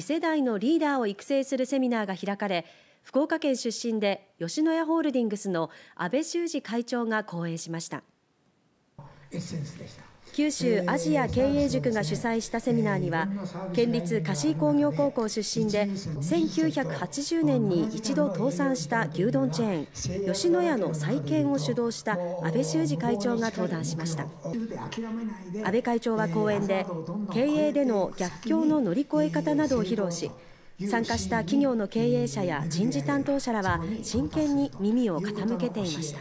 次世代のリーダーを育成するセミナーが開かれ福岡県出身で吉野家ホールディングスの安倍修二会長が講演しました。九州アジア経営塾が主催したセミナーには県立貸井工業高校出身で1980年に一度倒産した牛丼チェーン吉野家の再建を主導した安倍修二会長が登壇しました安倍会長は講演で経営での逆境の乗り越え方などを披露し参加した企業の経営者や人事担当者らは真剣に耳を傾けていました。